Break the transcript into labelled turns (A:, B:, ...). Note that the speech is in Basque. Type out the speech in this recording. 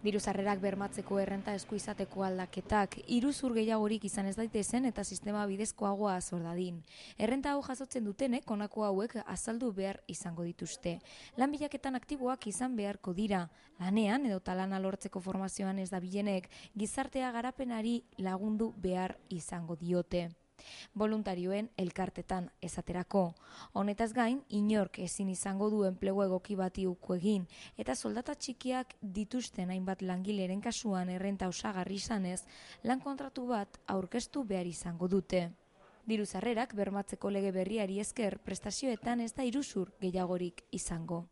A: Diruzarrerak bermatzeko errenta esku izateko aldaketak, iruzur gehiagorik izan ez daite daitezen eta sistema bidezkoagoa azor dadin. Errenta hau jasotzen dutenek konako hauek azaldu behar izango dituzte. Lan aktiboak izan beharko dira, lanean edo talana lortzeko formazioan ez da bilenek, gizartea garapenari lagundu behar izango diote voluntarioen elkartetan esaterako. Honetaz gain, inork ezin izango du enplegu egoki bati uko egin eta soldata txikiak dituzten hainbat langileren kasuan errenta osagarri izanez, lan kontratu bat aurkeztu behar izango dute. Diru sarrerak bermatzeko lege berriari esker prestazioetan ez da iruzur
B: gehiagorik izango.